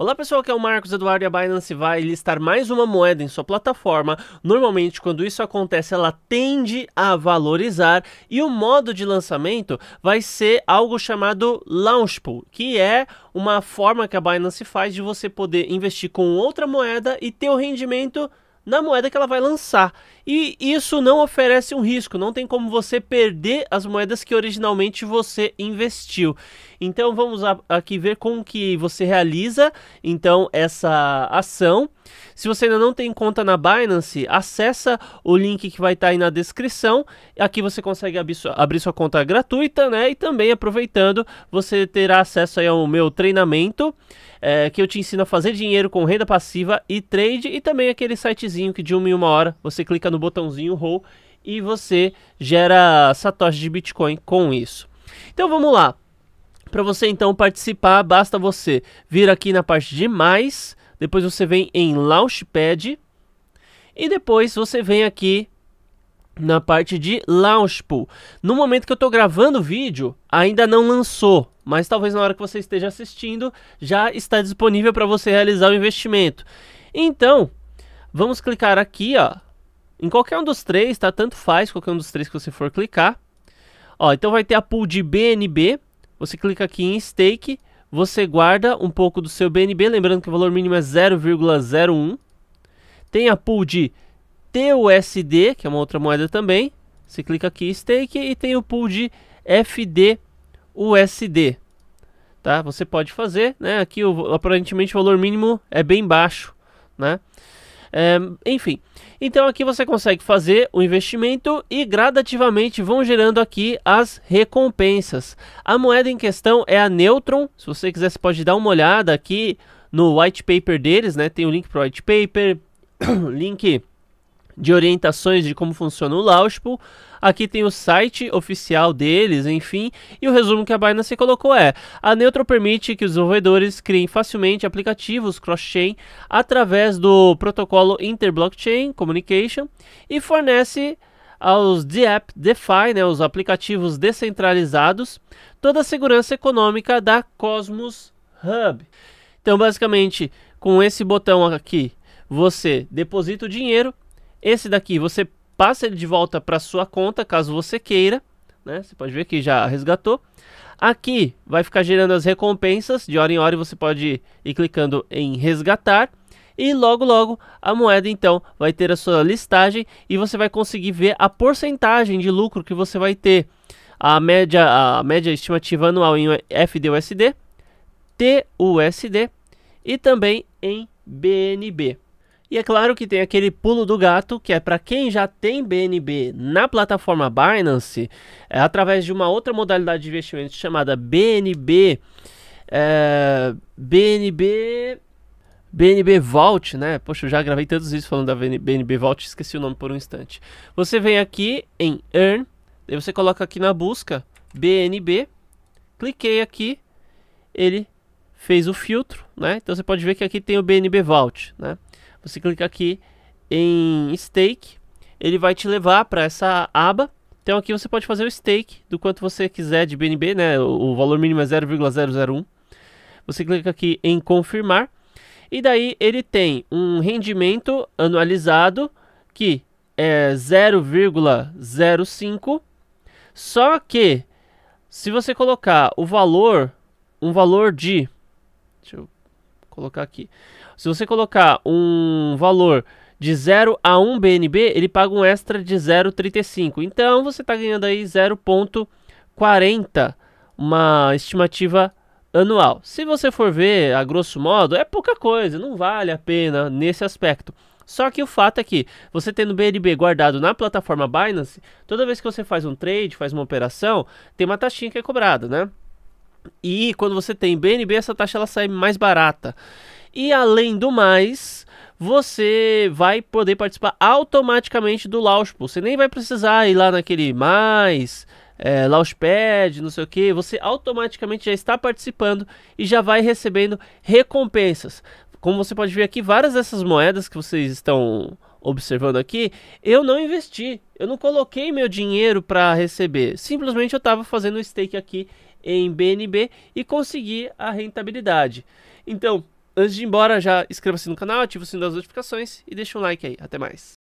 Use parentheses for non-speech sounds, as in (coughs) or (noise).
Olá pessoal, aqui é o Marcos Eduardo e a Binance vai listar mais uma moeda em sua plataforma. Normalmente, quando isso acontece, ela tende a valorizar e o modo de lançamento vai ser algo chamado launch pool, que é uma forma que a Binance faz de você poder investir com outra moeda e ter o rendimento na moeda que ela vai lançar. E isso não oferece um risco, não tem como você perder as moedas que originalmente você investiu. Então vamos aqui ver como que você realiza então essa ação. Se você ainda não tem conta na Binance, acessa o link que vai estar tá aí na descrição. Aqui você consegue abrir sua conta gratuita, né? E também aproveitando, você terá acesso aí ao meu treinamento, é, que eu te ensino a fazer dinheiro com renda passiva e trade, e também aquele sitezinho que de uma em uma hora você clica no botãozinho roll e você gera satoshi de Bitcoin com isso. Então vamos lá. Para você então participar, basta você vir aqui na parte de mais, depois você vem em Launchpad e depois você vem aqui na parte de Launchpool. No momento que eu estou gravando o vídeo, ainda não lançou, mas talvez na hora que você esteja assistindo já está disponível para você realizar o investimento. Então, vamos clicar aqui, ó, em qualquer um dos três, tá? Tanto faz, qualquer um dos três que você for clicar. Ó, então vai ter a pool de BNB. Você clica aqui em stake, você guarda um pouco do seu BNB, lembrando que o valor mínimo é 0,01. Tem a pool de TUSD, que é uma outra moeda também. Você clica aqui em stake e tem o pool de FDUSD. Tá? Você pode fazer, né? Aqui aparentemente o valor mínimo é bem baixo, né? enfim, então aqui você consegue fazer o investimento e gradativamente vão gerando aqui as recompensas. A moeda em questão é a Neutron. Se você quiser, você pode dar uma olhada aqui no white paper deles, né? Tem o um link para o white paper, (coughs) link de orientações de como funciona o Launchpool. Tipo, aqui tem o site oficial deles, enfim, e o resumo que a Binance colocou é: a Neutro permite que os desenvolvedores criem facilmente aplicativos cross-chain através do protocolo Interblockchain Communication e fornece aos DApp DeFi, né, os aplicativos descentralizados, toda a segurança econômica da Cosmos Hub. Então, basicamente, com esse botão aqui, você deposita o dinheiro esse daqui você passa ele de volta para sua conta, caso você queira. Né? Você pode ver que já resgatou. Aqui vai ficar gerando as recompensas. De hora em hora você pode ir clicando em resgatar. E logo logo a moeda então vai ter a sua listagem e você vai conseguir ver a porcentagem de lucro que você vai ter. A média, a média estimativa anual em FDUSD, TUSD e também em BNB. E é claro que tem aquele pulo do gato, que é para quem já tem BNB na plataforma Binance, é, através de uma outra modalidade de investimento chamada BNB. É, BNB. BNB Vault, né? Poxa, eu já gravei tantos vídeos falando da BNB Vault, esqueci o nome por um instante. Você vem aqui em Earn, aí você coloca aqui na busca BNB, cliquei aqui, ele fez o filtro, né? Então você pode ver que aqui tem o BNB Vault, né? Você clica aqui em stake, ele vai te levar para essa aba. Então aqui você pode fazer o stake do quanto você quiser de BNB, né? O valor mínimo é 0,001. Você clica aqui em confirmar. E daí ele tem um rendimento anualizado que é 0,05. Só que se você colocar o valor, um valor de deixa eu colocar aqui. Se você colocar um valor de 0 a 1 BNB, ele paga um extra de 0,35. Então você está ganhando aí 0,40, uma estimativa anual. Se você for ver, a grosso modo, é pouca coisa, não vale a pena nesse aspecto. Só que o fato é que você tendo BNB guardado na plataforma Binance, toda vez que você faz um trade, faz uma operação, tem uma taxinha que é cobrada, né? E quando você tem BNB, essa taxa ela sai mais barata. E além do mais, você vai poder participar automaticamente do Launchpool. Você nem vai precisar ir lá naquele mais, é, Launchpad, não sei o que. Você automaticamente já está participando e já vai recebendo recompensas. Como você pode ver aqui, várias dessas moedas que vocês estão observando aqui, eu não investi. Eu não coloquei meu dinheiro para receber. Simplesmente eu estava fazendo o stake aqui em BNB e conseguir a rentabilidade. Então, antes de ir embora, já inscreva-se no canal, ative o sininho das notificações e deixa um like aí. Até mais.